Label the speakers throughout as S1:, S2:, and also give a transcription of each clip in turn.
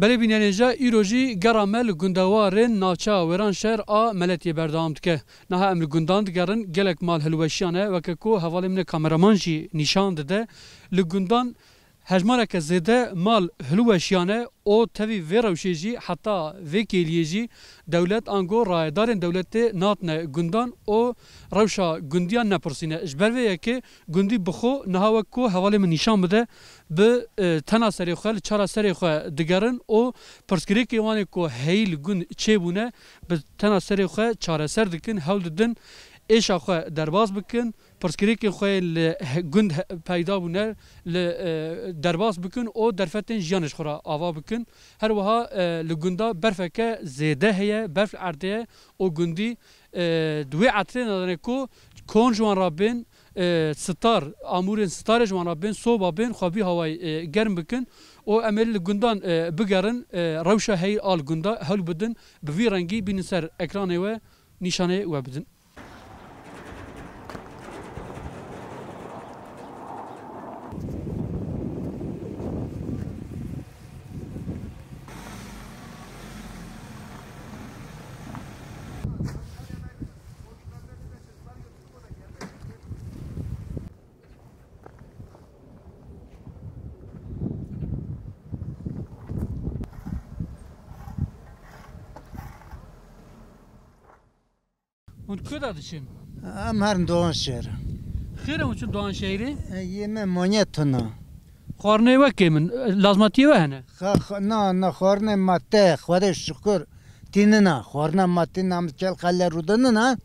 S1: Berê bînêja îrojî gera me li gundewarên navça wêran şer a meletiyê berdewam dike. Niha em li gundan digerin gelek mal hilweşiyan e weke ku hevalê min e kameraman jî nîşan dide li gundan hejmareke zêde mal hilweşiyane û tevî vê rewşê jî heta vê kêliyê jî dewlet ango rayedarên dewletê natine gundan û rewşa gundiyan nepirsîne ji ber vê yekê gundî bixo niha wek ku hevalê min nîşan bide bi e, tena serê xwe li çara serê xwe digerin û pirsgirêkê wanê ku heyî li gund çêbûne bi tena serê xwe çareser dikin hewl didin êşa xwe derbas bikin پرسکریکی خو گند پیدا بونه ل درواز بکن او درفتن جیانش خورا آوا بکن هر وها ل گندا برفک زیده هه برف ارده او گندی دوی عطرین دانه کو کون جوان رابین ستار امورên starê ji wana bên soba bên xwabî hawayê e, germ bikin û em ê li gundan e, bigerin e, rewşa heyî al gunda hel bidin bi vî rengî bînin ser ekranê we nîşanê we bidin.
S2: Hon kuda dışım? Am her doğan şehri. Xire hon çün doğan şehri? Yeme monyet hona. Xorne ve kemin, lazmatiye ve hene? Na, na xorne matte, xore şükür. Tinina, xorne matte namçel kalle rudanına.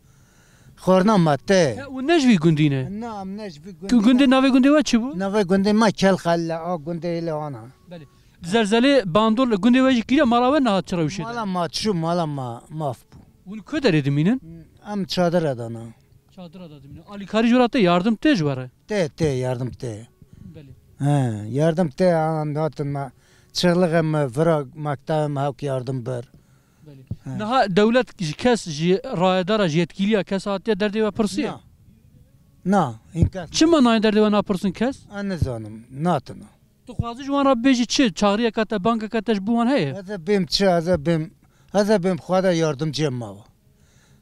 S2: خورنا ماته
S1: او نجوی گندی نه نه ام
S2: نجوی گندی که گندی نوی گندی و چی بو؟ نوی گندی ما چل خل آ گندی لوانا بله زلزله باندور گندی و جکیره مالا و نهات چرا وشید مالا ما چو مالا ما ماف بو اون که دارید مینن؟ Am çadır adana.
S1: Çadır adadım. Ali Karıcırat'ta
S2: yardım tez var. Te te yardım te. Beli. He, yardım te anlatın ma. Çırlığım vırak maktağım hak yardım ber.
S1: Beli. Daha devlet kes rayedara yetkiliye kes hatiye derdi ve
S2: pırsıya. No. Na, inkas. Çim anayı derdi ve ne napırsın kes? Anne zanım, natına. Tu xwazî ji wan
S1: re bêjî çi çaxiriyeka te bankeka te bu an heye? Heze
S2: bêm çi heze bêm heze bêm xwe de yardimciyê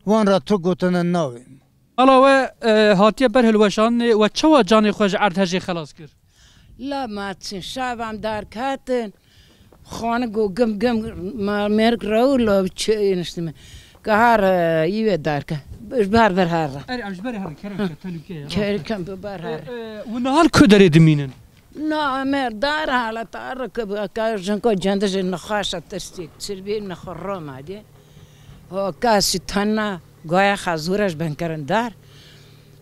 S2: وان را تو گوتن ناویم
S1: الا و اه، هاتیه بر هلوشان و چوا جان خوش عرد هجی خلاص کرد
S3: لا ما چین شابم در کاتن خانه گو گم گم ما مرگ رو لو چه اینشتمه که هر اه، ایوه در که بر بر هر را اری امش بر هر کرم کتنو اه، که کرم بر هر و
S1: نهار کدر دمینن
S3: نه مر دار حالت آر که جنگو جندش نخواست تستیک سربی نخور رو مادی کسی تنه گای خزورش بن کرن در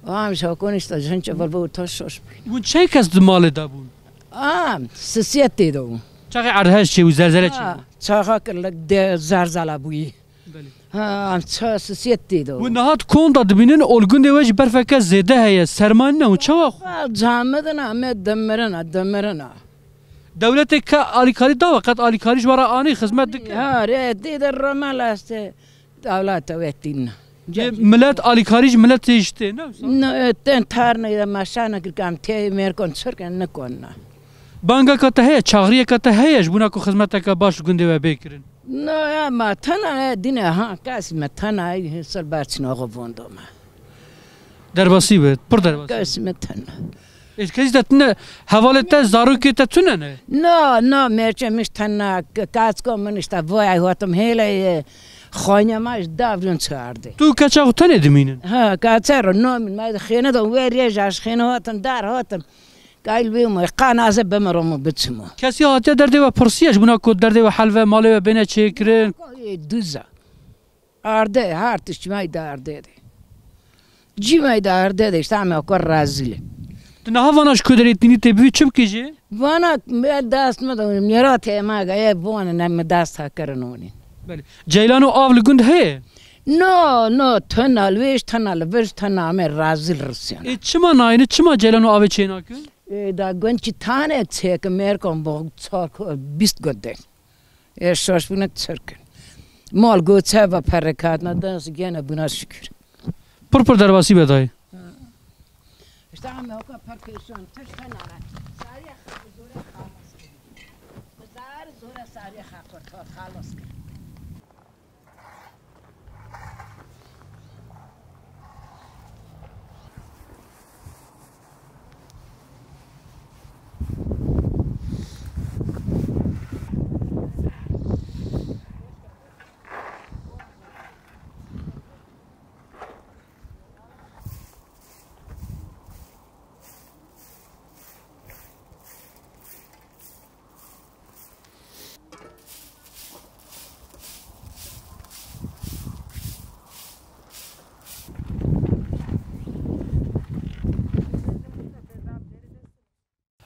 S3: آم شاکونش تا جن چه بلبه تا شاش بین اون چه کس دمال دا بود؟ آم سسیت دیده اون
S1: چاقه عرهش چه و زرزره چه
S3: بود؟ چاقه که لگ زرزله بویی بله. هم چه سسیت دیده و نهاد
S1: کون داد بینن اولگون دیوش برفکه زیده هیه سرمان نه و چه وقت؟
S3: جامد نه همه دمرنه نه
S1: دولت که آلیکاری دا وقت آلیکاریش برای آنی خدمت دکه؟
S3: هره دیده رمال هسته davlatov etdin.
S1: Ye millet alikarij millet
S3: tejte ne? Ne ten tarne ya maşana gam te merkon çırken ne konna.
S1: Banga kata heye, çağriye kata heye, buna ko hizmete ka baş günde ve bekirin.
S3: Ne ma tana dine ha kasme tana sal barçın oğu vondoma.
S1: Derbasi bet, pur derbasi.
S3: Kasme tana.
S1: Իսկ դետնը հավալետը զարուկի դե ցունենը։
S3: Նո, նո, մերջը միշտ թանա կածկո մնիշտա ոյ այ հոտում հելը خۆینەماش دابرن چاردێ
S1: تو کەچاو تەنێ دمینن
S3: ها کاچەر نۆمن ما خێنەدا وێ ێژاش خێنەوەتن دار هاتن. قایل بێمە قانازە و بچمە
S1: کەسی هااتە دەردەوە پرسیەش بوونا کۆ دەردەوە حلوە ماڵەوە بێنە چێکرن
S3: دوزە ئاردە هار تشتمای داردێدێ جیمای داردێدە شتامە کۆ رازیلێ
S1: نهاوانش کودریتنی تێبوی چ بکیژێ
S3: وانا دەستمەدەێرا تێماگە بۆنە نەمە داست هاکەرنونی
S1: بله جیلان و آول گند هه
S3: نو نو تن الویش تن الویش تن آمه رازیل
S1: رسیان چما ناینه چما جیلان و آوه چه
S3: ای دا گند چی تانه چه که میر با چار بیست گنده ایر شاش بونه چر کن مال گوچه و پرکات ندنس گینه بنا شکر پر
S1: پر درواسی بدای اشتا همه هکا پر پیشون تش تن
S3: آره ساری خاک زوره خالص کن زار زوره ساری خالص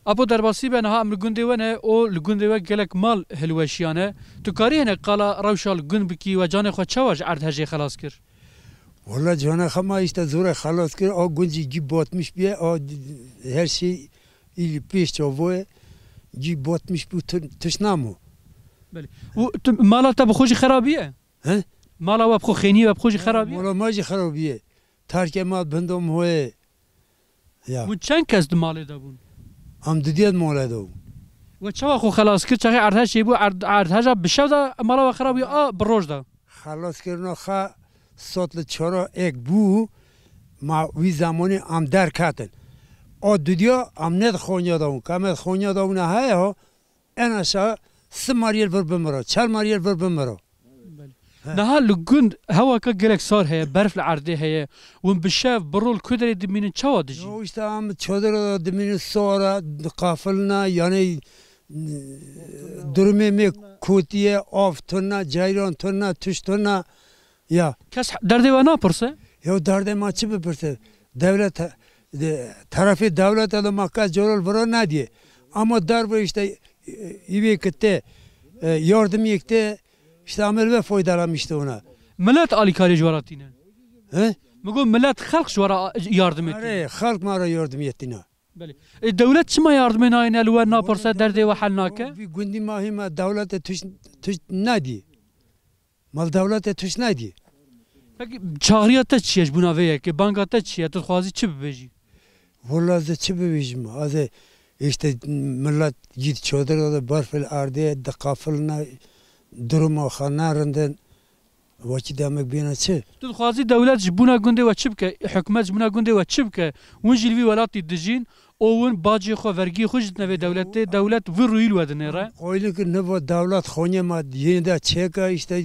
S1: اپو درباسی به نه امر ګوندې ونه او لګوندې و ګلک مال هلوشیانه تو کاری نه قلا روشال ګون بکی و جان خو چوج ارتهجی خلاص کرد
S4: Valla cana kama işte zora halat kır, a gunci gibi batmış bir, a her şey ili peş çavaya gibi batmış bu tışnamu. Beli. O mala tabi hoş xarabiye. He? Mala vab xo xeni vab hoş xarabiye. Mala maji xarabiye. Terke mal bendom hoye. Ya. Bu çen kez malı da bun? ام دیدید مولد او
S1: و چوا خو خلاص کرد چه ارتش بو ارتش بشو ده مالا و خراب یا
S4: بروج ده خلاص کردن خا سات چرا یک بو ما وی زمانی هم در کتن آ دودیا ام ند خونیا داون کم خونیا داون های ها انا سه ماریل بر بمرا چل ماریل بر بمرا نها لجون هوا كجلك صار هي برف العردي هي ونبشاف برو الكدرة دمين شوا دجي وش تام تشدر دمين الصورة قافلنا يعني durme mi kutiye of tunna cayron tunna tuş tunna ya kes derdeva ne yaparsa ya derde maçı mı pırtı devlet de, tarafı devlet adı makkas jorul bro ne diye ama darbe işte e, ivi kitte e, yardım yekte İşte Amerika foydalamıştı ona. Millet alikali juvaratine. He? Mego millet halk juvara yardım etti. Hayır, halk mara yardım etti Belli. E, devlet çima yardım enayin elwe na porsa derdi ve hal nake? Bir gündi mahima devlet tuş tuş nadi. Mal devlet tuş nadi. Peki çağrıyata çiyeş buna veye ki bankata
S1: çiye tu xwazi çi bibeji.
S4: Vallahi de çi bibejim. Az işte millet git çadırda barfel ardiye de kafilna duruma xanarından وکی دامک بینه چه
S1: تو خوازی دولت جبونا گنده و چی بکه حکومت جبونا گنده و چی بکه اون جلوی ولاتی دجین اون باجی خو ورگی خوش نوی دولت دولت و رویل ودنه را
S4: قولی که نو دولت خونه ما یینده چه که işte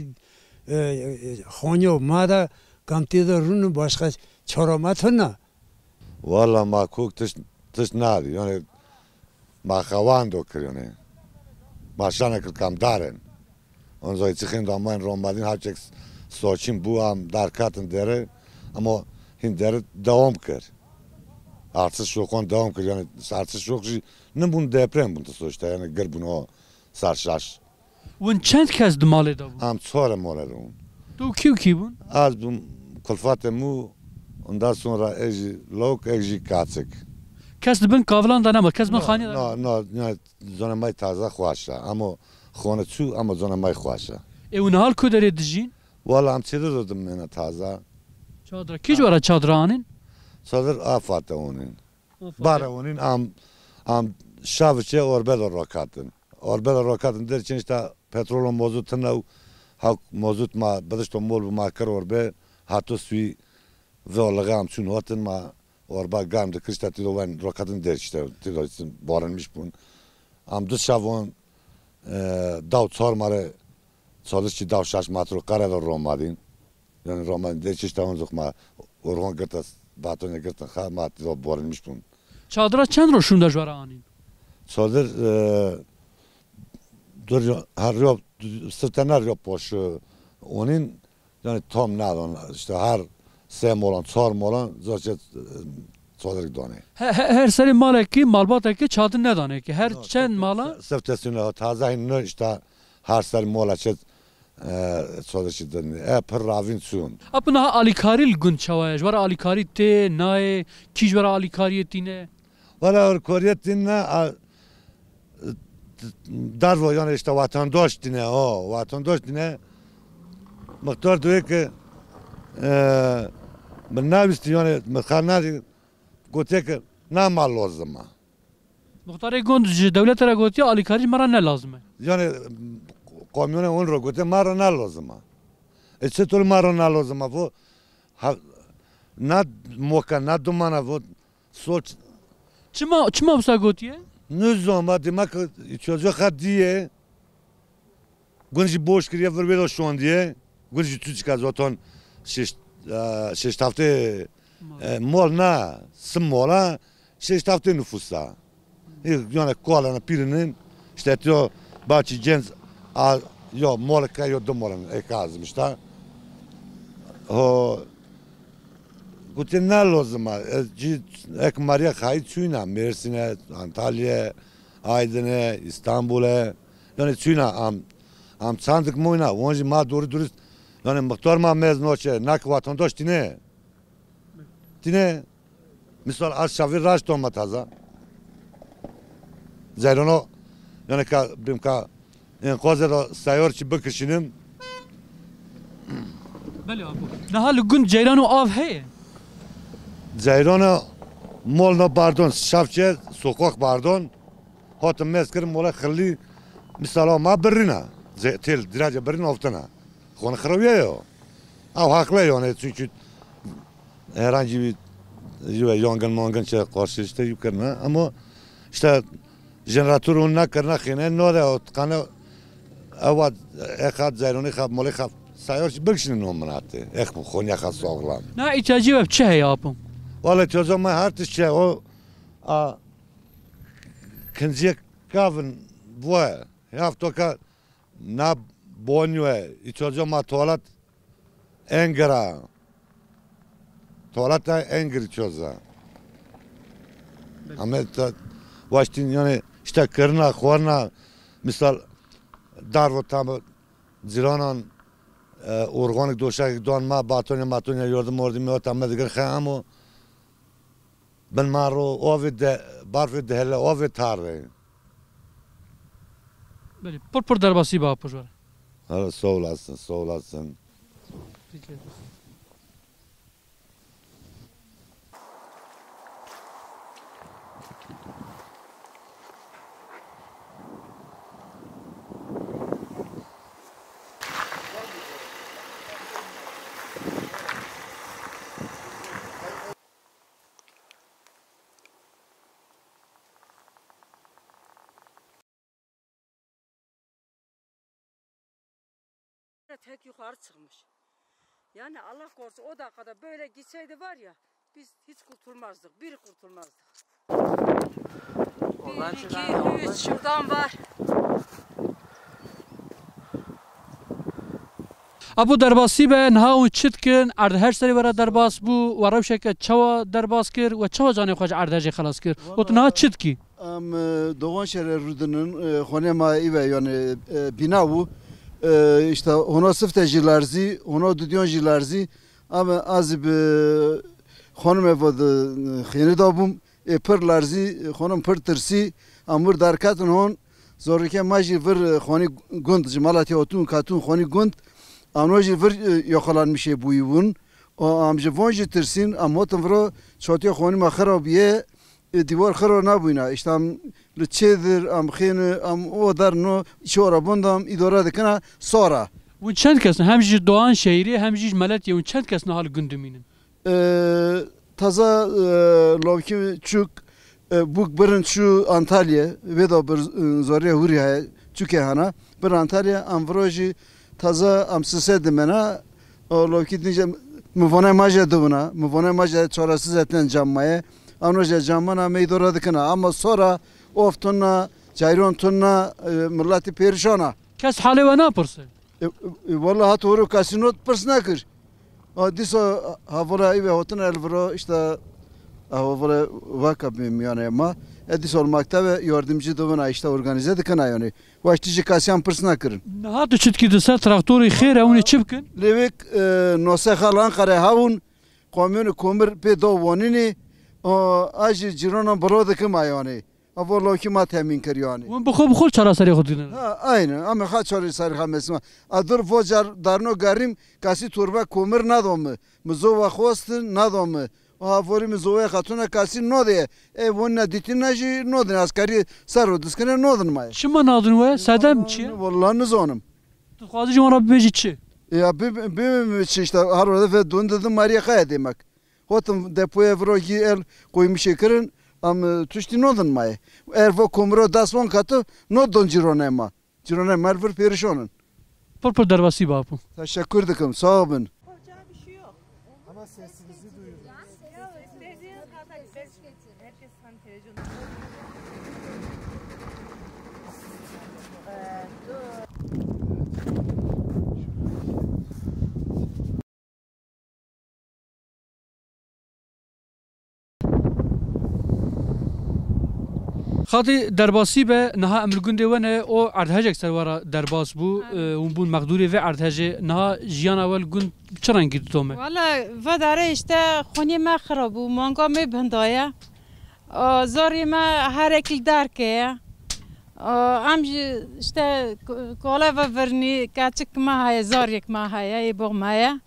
S4: خونه ما da kamtida runu başka çoramat hına
S5: Valla ma kuk tış tış nadi yani ma havando kır yani ma şana kıl kamdaren on zoytsikhim da man romadin hachek socim bu am în dere amo hin dere davom kar. Artış yok on devam kır yani o și nu bun de prea bun da sonuçta yani gır bunu
S1: Un cent çent de dumale da
S5: bu. Am çora mola da bun.
S1: Tu kiu ki bun?
S5: Az bun kulfate mu unda, sonra eji loc eji kaçık.
S1: Kes de ben kavlan da ne ama kes ben Nu, No no no
S5: zonamay taze hoșla ama خۆنە چو اما زۆنە مای
S1: ای اون حال کو دەرێ دژین
S5: وەڵام چادر آنین؟ منە تازا
S1: کیژ هم چادرانین
S5: سادر ئافاتەونین بارەونین ئام را کاتن. ئۆربەدە ڕۆکاتن ئۆربەدە ڕۆکاتن دەرچێنشتا پەترۆلۆ پترول و هاو موزود ما بەدەشتۆ مول بما اربه هاتو سوی زۆ هم چون هاتن ما وین گام دەکرشتا در ڕۆکاتن تیدو تیرۆچن بارن میش بون هم دو شاوان дав цар маре цалиш чи дав шаш матру каралар ромадин yani roman deçiş tamam zokma orhan gırta batona gırta ha mati zo borilmiş bun
S1: çadıra çend roşunda jara anin
S5: çadır e, dur her yop sırtan her yop onun yani tam ne işte her sem olan çar olan zaten صادق دانه
S1: هر سری مالک کی مالبات کی چاد نه دانه کی هر چند مالا
S5: سفت سنه تازه این نشتا هر سر مالا چت صادق شدن اپ راوین سون
S1: اپنا الیکاری گون چواج ور الیکاری ته نای کیج ور الیکاری تینه
S5: ور ور کوریت نه در ویان işte vatandaş dine o vatandaş dine miktar diyor ki ben ne istiyorum yani miktar ne Gotek namal lazım.
S1: Muhtarı gonducu devletlere gotiye alikarı mara ne lazım?
S5: Yani kamyona onro gote mara ne lazım? E çetul mara ne lazım? Bu na moka na dumana bu soç. Çıma çıma bu sagotiye? Nüzoma demek çocuk hadiye. Gunji boş kiriye verbelo şu an diye. Gunji tüçük azoton şiş şiş tafte Mola, smola, ще ще в нуфуса. И јоне кола на пиринин, ще јо бачи дженс, а јо молека јо доморен, е казам, шта? О, Kutin ne lozuma? E, ek Maria kayıt suyuna, Mersin'e, Antalya'ya, Aydın'a, İstanbul'a. Yani suyuna am, am sandık muyna, onji ma doğru dürüst. Yani mıhtar ma mez noçe, nak vatandaş dine. تینه مثال از شاوی راش تو متازا زیرانو یعنی که بیم که این قوزه را سیار چی بکشینیم
S1: بله آبو نها لگون جیرانو آف هیه
S5: جیرانو مولنا باردون شفچه سوقاق باردون هاتم مسکر مولا خلی مثلا ما برینه تل درجه برین افتنه خون خرویه یا او حقله یعنی چون herhangi bir yangın mangın şey karşı işte yukarına ama işte jeneratör onunla kırna kine ne de otkana evad ekad zayroni kap moli kap sayar bir kişinin nominatı ek bu konya kas sağlam.
S1: Ne içeceği ve çe yapım?
S5: Valla çözüm her tiş şey çe o a kinziye kavun bu hafta na bonyo içeceğim tuvalet engara Toaleta da. engričoza. Ameta, vaštin, yani işte krna, horna, misal, darvo tamo, zironan, e, organik döşek don ma batonya yordum yardım ordim ama tam medgar xamo ben maro ovid de barf de hele ovid tarre
S1: böyle pır pır darbası bağ pır var.
S5: Evet, soğulasın, soğulasın.
S1: sağ ederim.
S6: tek yukarı çıkmış. Yani Allah korusun o dakikada böyle gitseydi var ya biz hiç kurtulmazdık. Biri kurtulmazdık. Olan bir, iki, olan üç şuradan var.
S1: Abu درباسی به نهاون چت کن ارد هر سری ورا درباس بو ورا شکه چوا درباس کر و چوا جان خوج ارد خلاص کر و تو نه چت کی
S7: ام دوان شهر رودنن خونه ما ایو یعنی e, işte ona sıfte jilarzi, ona düdyon jilarzi ama az bir hanım evadı xeni dabum e pır hanım pır tırsi amur darkatın hon zorike maji vır hani e, gund cimalati otun katun hani gund anoji vır yokalanmış e, e buyun o amje vonji tırsin amotun vro çotiyo hani makharabiye دیوار خراب نبوینا اشتم لچه در ام خینو ام او در نو شورا بندم اداره دکنه سارا و چند کس
S1: همچی دوان شهری همچی ملتی و چند کس نه حال گندمینن
S7: taza e, lovki çuk e, bu birin şu Antalya ve da bir e, zoriye huriye çuke hana bir Antalya amvroji taza amsise demena o lovki dince muvone maje duvuna muvone maje çorasız etlen cammaya anoje jamana meydora dikina. Ama sonra oftunna, cayrontunna, e, millati perişana. Kes hali ve ne yapırsın? E, e, Valla hat oru kasinot pırsına kır. Diso havura ibe hotun elvro işte havura vakabim yani ama edis olmakta ve yardımcı dövün işte organize dikana yani. Başlıcı kasyan pırsına kırın. Hat uçit gidisa traktörü xere onu çipkin. Levik nose halan kare havun komünü kumur pe dovvanini اجی جیران برود که ما یعنی اول لوکی ما تامین کر یعنی من بخو بخو چرا سری خود دیدن ها اینه ام خا چرا سری خم اسما ادر فوجر درنو گریم کسی توربه کومر ندوم مزو و خوست ندوم آفوری مزوی خاتونه کسی نوده ای ون ندیتی نجی نودن اسکاری سر رو دسکنه نودن مای چی من نادن وای سدم چی؟ والله نزانم تو خواهدی جمعه را بیجی چی؟ Ya bir, bir, bir, bir işte Harvard'a ve dün dedim Maria Kaya demek. hëtëm po dhe po e vëro gjithë, elë, ku i më që kërën, amë er të shti në dhënë në maje. Erë vë komëro dasë vonë këtë, në dhënë gjironë e ma. Gjironë e ma, erë vërë për i rëshonën. Por për dërva si bapu? Ta shakur dhe këmë, sa abënë.
S1: قاضي درباسي به نها امر گوندي ونه او اردهجك سرورا درباس بو اون بون مقدوري و اردهج نها جيان اول گوند چرن گيد تومه
S8: والا و داره اشته خوني ما خراب و مانگا مي بندايا زوري ما هر اكل دار كه ام اشته کولا و ورني كاتك ما هاي زوريك ما هاي اي بو ما هاي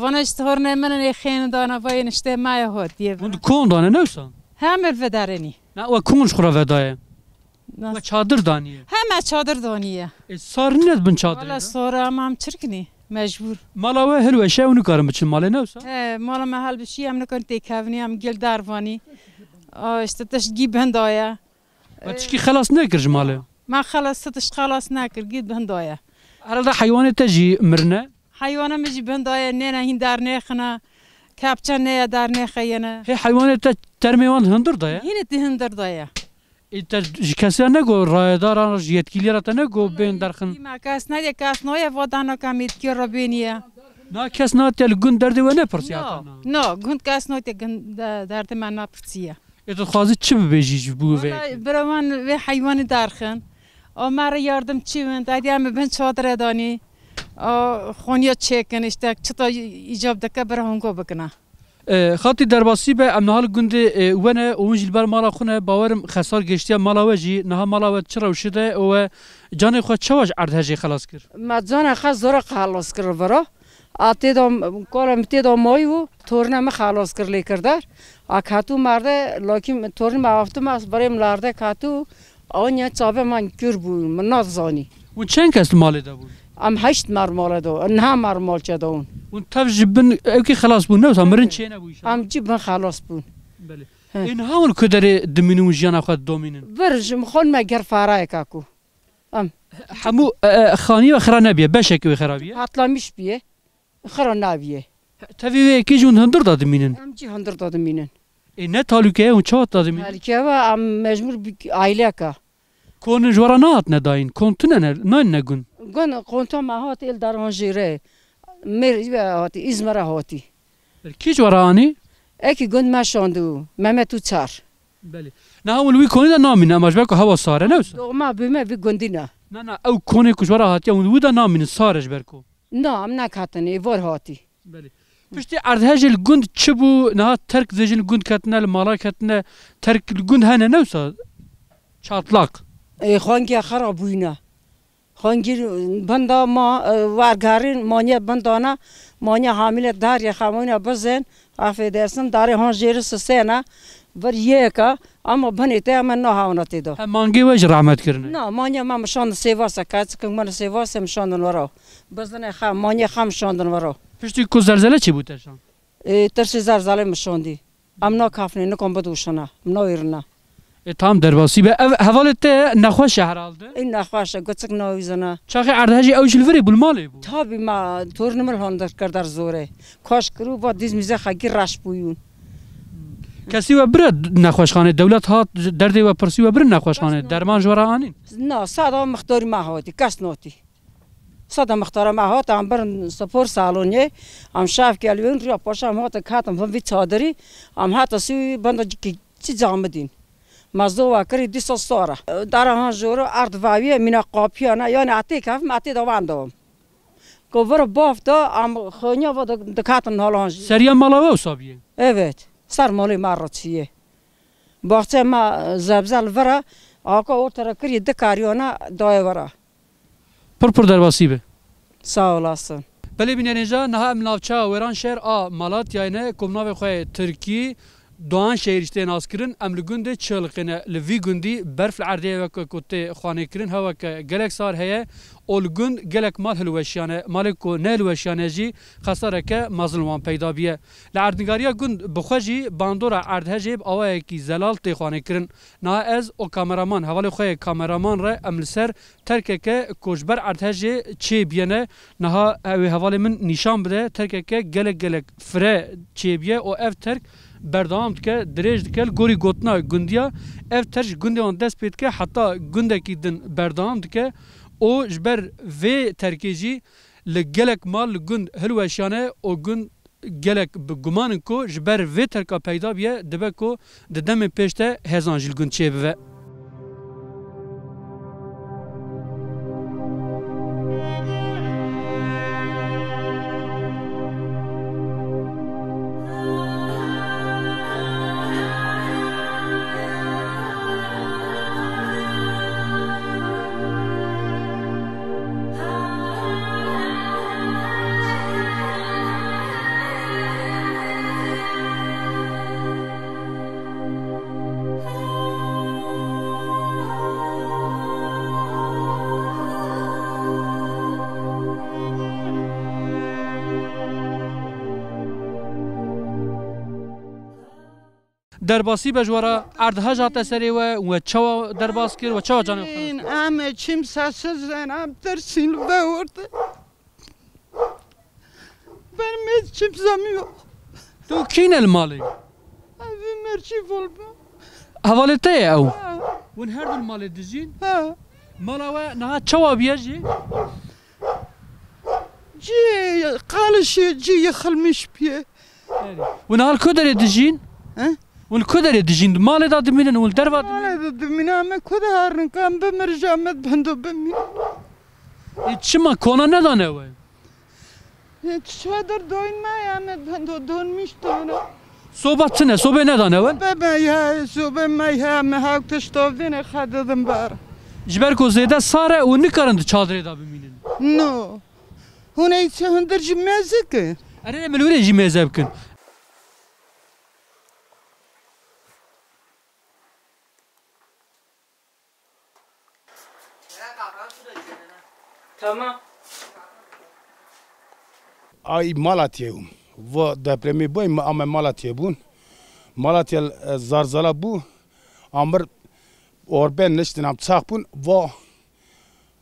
S8: وانا اشتهرنا من خين دانا وين اشته ما هوت يب
S1: كون دانا نوسان
S8: هم الفدارني نه و
S1: کونج خورا ودایه و چادر دانیه
S8: همه چادر دانیه
S1: سار نید بن چادر والا
S8: سار هم چرکنی مجبور
S1: مالا و هل وشه اونو کارم بچن مالا نوسا
S8: مالا ما هل بشی هم نکن تیکونی هم گل دروانی işte taş gibi hendaya. Batışki xalas ne kirj malı? Ma xalas taş xalas ne kirj gibi hendaya. Arada
S1: hayvanı taji mirne?
S8: Hayvanı mıcı hendaya nena hindar ne Kapça neye dar ne xeyene?
S1: He hayvan ete termevan hındır da ya.
S8: Yine de hındır da ya.
S1: İte jikasya ne go raydaran yetkililere de ne go ben darxın.
S8: Makas ne kas noya vodano kamit ki robiniye.
S1: Na kes na tel gün derdi ve ne persiyata.
S8: No, gün kas no te gün derdi men na persiya.
S1: Ete xazi çi bejici bu ve.
S8: Biravan ve hayvanı darxın. Omar yardımçı ben dadiyam ben çadır edani. خونیا چیکن اشتاک چطا ایجاب دکه برا هنگو بکنه
S1: خاطی درباسی به امنهال گند ونه اون جلبر مالا خونه باورم خسار گشتی مالا و جی نه مالا و چرا وشده و جان خود چواش اردهجی خلاص کرد
S6: ما جان خاص زور خلاص کرد ورا آتی دام کارم تی دام مای و تورن ما خلاص کرد لیکردار اکاتو مرده لکن تورن ما افتم از برای ملارده کاتو آنیا چابه من کر بود من نزدانی و چند کس مالی داد بود ام هشت مرمال دو نه مرمال چدون اون تف جبن
S1: اوکی خلاص بون نه مرن
S6: چینه بو ام جبن خلاص بون بله این
S1: هاون کدر دمینو جان خود دومینن
S6: برجم خون مگر فرای کاکو ام حمو
S1: خانی و خرا نبیه بشک و خرابیه
S6: اطلامیش بیه خرا نبیه
S1: تفی کی جون هندر داد مینن
S6: ام جی هندر داد مینن
S1: ای نه تالوکه اون چات داد مینن
S6: تالوکه ام مجبور عائله کا
S1: کون جورا نات نداین کون تنه نه نگون
S6: گن قونتا مهات ال درانجیره و هاتی ازمره هاتی کی جورانی اکی گن مشاندو ممه تو چار
S1: بله نه اول وی کنید نامین اماش بکو هوا ساره نه
S6: ما بیمه وی گندی نه نه
S1: نه او کنه کجورا هاتی اون وی دا نامین سارش برکو
S6: نه ام نکاتن ایوار هاتی بله
S1: پشتی اردهجل گند چه بو نه ترک زجل گند کتنه مالا کتنه ترک گند هنه نه چاتلاق؟
S6: ای خانگی خرابوینه خانگیر بندا ما وارگارین مانیه بندانا مانیه حامل دار یا خامونا بزن آفه درسن داره هون جیر سسینا بر یکا اما بنی ته من نه هاونت دو مانگی وج رحمت کرن نه مانیه ما مشان سیواسه کات کن من سیواسه مشان ورا بزن خام مانیه خام شاندن ورا
S1: پشتی کو زلزله چی بود ترشان
S6: ترش زلزله مشاندی ام نه کافنه نکم بدوشنا ام نه
S1: تام درواسی به حوالت نخواه شهر
S6: آلده این نخوش گوتسک نویزنه چاخه
S1: اردهجی او جلوری بود؟
S6: تا بی ما تور نمر هندر کردر زوره کاش کرو با دیز میزه خگی رش بویون
S1: کسی و بر نخوشخانه دولت ها دردی و پرسی و بر نخوشخانه درمان جوارا
S6: آنین نه ساده مختاری ما هاتی کس ناتی ساده مختار ما هاتی ام بر سپور سالونی ام شاف گلوین ریا پاشم هات کاتم فن وی چادری ام هات سی بند چی جامدین مزدو کری دی سال سارا در آن جورو اردواوی مینا قاپیانا یعنی اتی کفم اتی دوان دوم Kovur bafta am xonya va dikatın halan. Seriya malava usabiye. Evet. Sar malı marratiye. Bahçe ma e. zabzal vara aka o tarakır yedi karyona daya e vara.
S1: Pır pır derbasibe.
S6: Sağ olasın.
S1: Belê bînêneja niha em navçeya Wêran şer a Malatyayê ne komnavê xwe Tirkî Doğan şehir işte naskirin em li gundê çılqine li vî gundî berf li erdê weke ku tê xanêkirin heweke gelek sar heye û li gund gelek mal hilweşiyane malê ku ne hilweşiyane jî xesareke mezin wan peyda biye. Li erdnigariya gund bixwe jî bandora erdhejê bi awayekî zelal tê xanêkirin. Niha ez û kameraman hevalê xwe yê kameraman re em li ser terkeke koçber erdhejê çêbiyene niha ew hevalê min nîşan bide terkeke gelek gelek fire çêbiye û ev terk berdewam dike dirêj dike gorî gotina gundiya ev ter ji gundewan dest pê dike heta gundekî din berdewam dike û ji ber vê terkê jî li gelek mal li gund hilweşane û gund gelek bi gumanin ku ji ber vê terka peyda biye dibe ku di demê pêş de hezan ji gund çê bive. Thank you. درباسی بجوارا ارد هج هات سری و و چوا درباس کرد و چوا جان
S7: این ام چیم سس زن ام ترسین و ورد برمید چیم زمیو تو کین المالی
S1: اوی مرچی فولبا حوالته او ون هر دل مال دزین مالا و نه چوا بیاجی جی
S7: قالش جی خلمش بیه
S1: و نهار کدر دزین ها؟ ول کدره دجین مال دا دمینن در دروا
S7: مال دا دمینه همه کده هرن کم
S1: بمرج امد بندو بمین چما کنا ندانه وای
S7: چه در دوین ما امد بندو دون میشتونه
S1: چه نه صبح ندانه وی؟ به یا
S7: صبح ما یا ما حق تشتاوین خددم بر
S1: جبر کو زیده ساره و نکارند چادری دا بمینن
S2: نو هونه چه هندر جمعه که اره
S1: ملوره جمعه بکن
S6: Tamam.
S9: Ai Malatya um. Vă depremi băi, am mai Malatya bun. Malatya eh, zarzala bu. Amr orben neştinam çak bun. Vă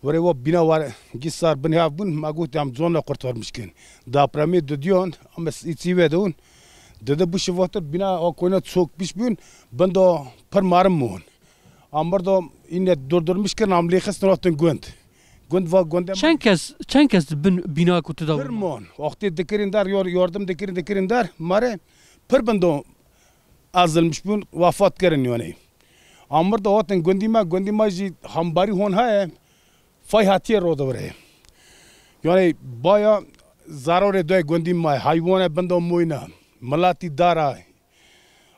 S9: Vore o bina var gissar bin hav bun magut am zonla kurtarmışken. Depremi düdyon ama içive de un. Dede bu şivatı bina o çok çokmuş bun. Ben de parmarım mı Amr da inne durdurmuşken amliye kısnı rohtun gündü. گند و گند چند کس چند کس بنا کو تو فرمان وقتی دکرین در یار یاردم دکرین دکرین در azılmış bun vafat keren yani. Amr da oten gundima gundima ji hambari hon ha fay hatiye roda vre. Yani baya zarar edo gundima hayvan bendo moyna malati dara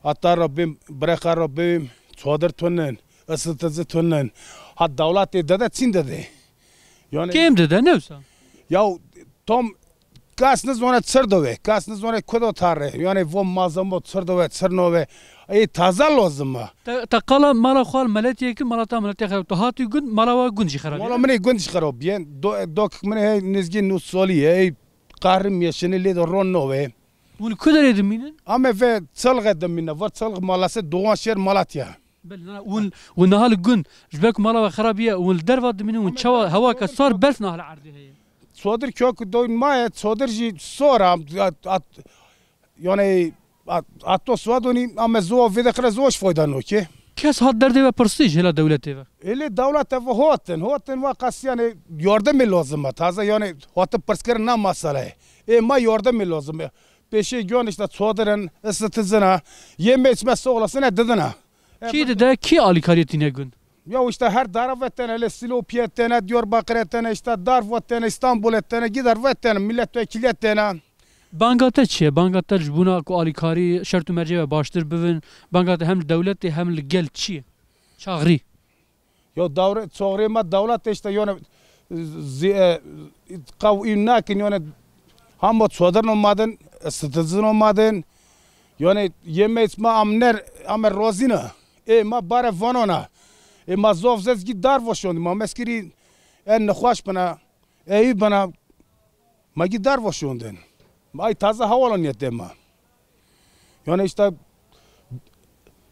S9: atar Rabbim bırakar Rabbim çadır tunnen ısıtıcı tunnen hat devlet dede de çin de yani, Kimdi de nevsa? Ya Tom kas ne zvone crdove, kas ne zvone kodotare, yani vom mazamo crdove, crnove, e taza lozma. Ta kala mala khal malet yeki mala ta malet kharab to hati gün mala wa gün ji kharab. Mala mene gün ji kharab yen do dok mene he nizgi nu soli e qarim yeshini le do ron nove. Bunu kuder edin minin? Ama ve çalg edin minin, var çalg malası doğan şer Malatya. ون ونهال جن جبالك مالا
S1: خرابية والدرفة مني ونشوا هواك صار برف نهال عردي هي
S9: صدر كيوك دوين مايا صدر جي صورة يعني اتو سوادوني اما زو في دخل زوش فايدانو كي kes hat derdi ve prestij hele devlet evi. Ele devlet evi hotin, hotin vakas yani yardım e lazım e. taze yani hatı persker ne masale. E ma yardım e lazım. Peşi gün işte çadırın ısıtıcına, yeme içme sağlasına dedin ha. Çiğdi e, de ki alikariyetine gün. Ya işte her taraf vettene, le Silopi ettene, Diyarbakır ettene, işte Darf vettene, İstanbul ettene, gider vettene, milletvekili ettene.
S1: Bangate çiye? Bangate buna ku alikari şartı merceve baştır
S9: bivin. Bangate hem devleti hem gel çiye? Çağrı. Ya davre çağrı ma devlet işte yöne e, kav innakin yöne hambat sodan olmadın, ısıtıcın e, olmadın. Yöne yeme içme amner, amer rozina. ای ما بار وانانا ای ما زوف زز گی دار وشون ما مسکری ان خوش بنا ای بنا ما گی دار وشوندن ما ای تازه حوالان یت ما یعنی اشتا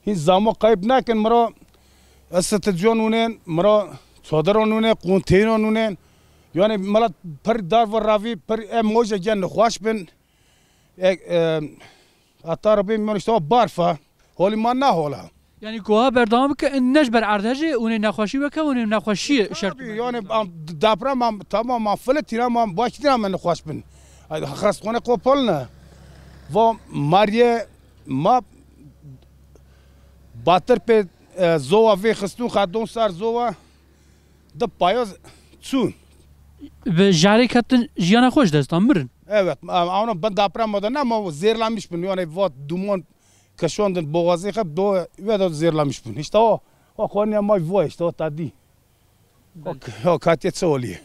S9: هیچ زامو قیب نکن مرا استجون اونن مرا صدران اونن قونتینان اونن یعنی ملا پر دار و راوی پر ام موجه گن خوش بن اتار بیم یعنی اشتا بارفا هولی ما نه هولا یعنی گوها بەرداوام بکە نەش بەرعادەژێ اونەی نەخۆشی بکە ونێ نەخۆشیە یانێ داپرا تاما مافلە تیرامان باشتیرا من نخواش بن خستخۆنە قۆپۆلە بۆ ماریە ما باتر پێ زۆوە vê xistû xadon sar زۆوە di payoz çûn Bi
S1: jarê ketin jiyana xş destan mirin
S9: Evet awna ben dapra moda nema zêrlamiş bin yanê vat dumon Këshonë dhe në ka a zikë e përdojë, i vetë të zirë në mishpunë. I o, o kërë një mëjë vaj, shtë o të adi. O, kërë të jetës